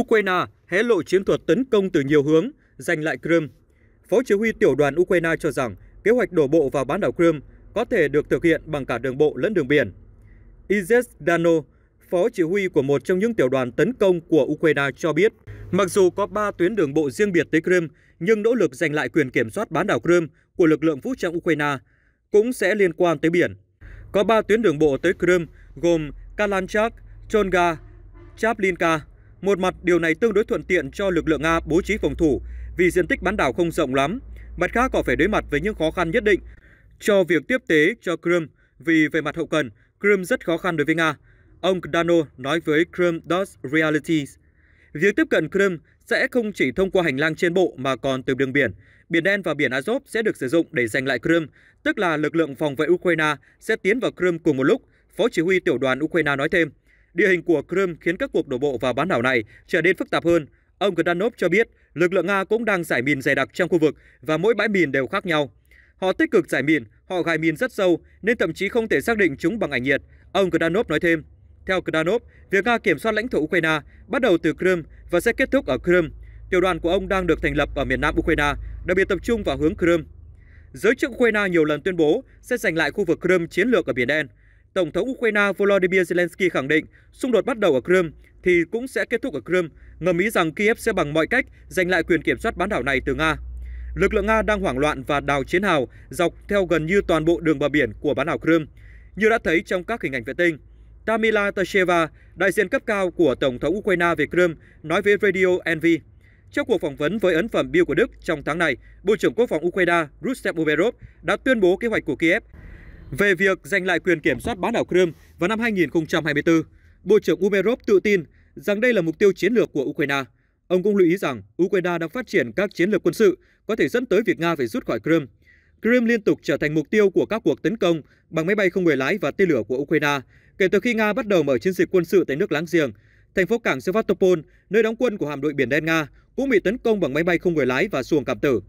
Ukraine hé lộ chiến thuật tấn công từ nhiều hướng, giành lại Crimea. Phó chỉ huy tiểu đoàn Ukraine cho rằng kế hoạch đổ bộ vào bán đảo Crimea có thể được thực hiện bằng cả đường bộ lẫn đường biển. Izes Dano, phó chỉ huy của một trong những tiểu đoàn tấn công của Ukraine cho biết, mặc dù có 3 tuyến đường bộ riêng biệt tới Crimea, nhưng nỗ lực giành lại quyền kiểm soát bán đảo Crimea của lực lượng vũ trang Ukraine cũng sẽ liên quan tới biển. Có 3 tuyến đường bộ tới Crimea gồm Kalanchak, Chonga, Chaplinka một mặt điều này tương đối thuận tiện cho lực lượng Nga bố trí phòng thủ vì diện tích bán đảo không rộng lắm, mặt khác còn phải đối mặt với những khó khăn nhất định cho việc tiếp tế cho Crimea vì về mặt hậu cần, Crimea rất khó khăn đối với Nga. Ông Dano nói với Crimea Does Realities. Việc tiếp cận Crimea sẽ không chỉ thông qua hành lang trên bộ mà còn từ đường biển. Biển Đen và biển Azov sẽ được sử dụng để giành lại Crimea, tức là lực lượng phòng vệ Ukraine sẽ tiến vào Crimea cùng một lúc, Phó Chỉ huy Tiểu đoàn Ukraine nói thêm. Địa hình của Crimea khiến các cuộc đổ bộ vào bán đảo này trở nên phức tạp hơn. Ông Gdanov cho biết lực lượng Nga cũng đang giải mìn dày đặc trong khu vực và mỗi bãi mìn đều khác nhau. Họ tích cực giải mìn, họ gài mìn rất sâu nên thậm chí không thể xác định chúng bằng ảnh nhiệt. Ông Gdanov nói thêm. Theo Gdanov, việc Nga kiểm soát lãnh thổ Ukraine bắt đầu từ Crimea và sẽ kết thúc ở Crimea. Tiểu đoàn của ông đang được thành lập ở miền nam Ukraine, đặc biệt tập trung vào hướng Crimea. Giới chức Ukraine nhiều lần tuyên bố sẽ giành lại khu vực Crimea chiến lược ở Biển Đen. Tổng thống Ukraine Volodymyr Zelensky khẳng định xung đột bắt đầu ở Crimea thì cũng sẽ kết thúc ở Crimea, ngầm ý rằng Kiev sẽ bằng mọi cách giành lại quyền kiểm soát bán đảo này từ Nga. Lực lượng Nga đang hoảng loạn và đào chiến hào dọc theo gần như toàn bộ đường bờ biển của bán đảo Crimea, như đã thấy trong các hình ảnh vệ tinh. Tamila Tasheva, đại diện cấp cao của Tổng thống Ukraine về Crimea, nói với Radio NV. Trong cuộc phỏng vấn với ấn phẩm Bill của Đức trong tháng này, Bộ trưởng Quốc phòng Ukraine Rustem Uberov đã tuyên bố kế hoạch của Kiev về việc giành lại quyền kiểm soát bán đảo Crimea vào năm 2024, Bộ trưởng Umerov tự tin rằng đây là mục tiêu chiến lược của Ukraine. Ông cũng lưu ý rằng Ukraine đang phát triển các chiến lược quân sự có thể dẫn tới việc Nga phải rút khỏi Crimea. Crimea liên tục trở thành mục tiêu của các cuộc tấn công bằng máy bay không người lái và tên lửa của Ukraine kể từ khi Nga bắt đầu mở chiến dịch quân sự tại nước láng giềng. Thành phố cảng Sevastopol, nơi đóng quân của hạm đội biển đen Nga, cũng bị tấn công bằng máy bay không người lái và xuồng cảm tử.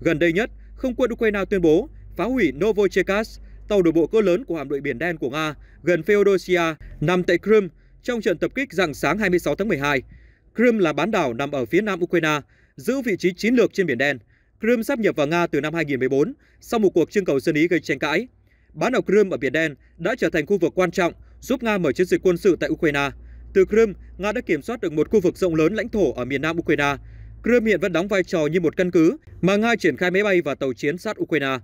Gần đây nhất, không quân Ukraine tuyên bố phá hủy Novocherkassk, tàu đổ bộ cỡ lớn của hạm đội Biển Đen của Nga gần Feodosia nằm tại Crimea trong trận tập kích rạng sáng 26 tháng 12. Crimea là bán đảo nằm ở phía nam Ukraine, giữ vị trí chiến lược trên Biển Đen. Crimea sắp nhập vào Nga từ năm 2014 sau một cuộc trưng cầu dân ý gây tranh cãi. Bán đảo Crimea ở Biển Đen đã trở thành khu vực quan trọng giúp Nga mở chiến dịch quân sự tại Ukraine. Từ Crimea, Nga đã kiểm soát được một khu vực rộng lớn lãnh thổ ở miền nam Ukraine. Crimea hiện vẫn đóng vai trò như một căn cứ mà Nga triển khai máy bay và tàu chiến sát Ukraine.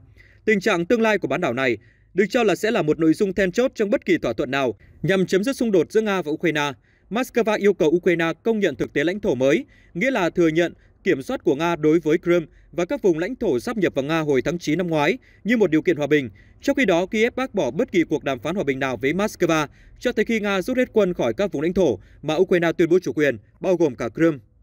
Tình trạng tương lai của bán đảo này được cho là sẽ là một nội dung then chốt trong bất kỳ thỏa thuận nào nhằm chấm dứt xung đột giữa Nga và Ukraine. Moscow yêu cầu Ukraine công nhận thực tế lãnh thổ mới, nghĩa là thừa nhận kiểm soát của Nga đối với Crimea và các vùng lãnh thổ sắp nhập vào Nga hồi tháng 9 năm ngoái như một điều kiện hòa bình. Trong khi đó, Kiev bác bỏ bất kỳ cuộc đàm phán hòa bình nào với Moscow cho tới khi Nga rút hết quân khỏi các vùng lãnh thổ mà Ukraine tuyên bố chủ quyền, bao gồm cả Crimea.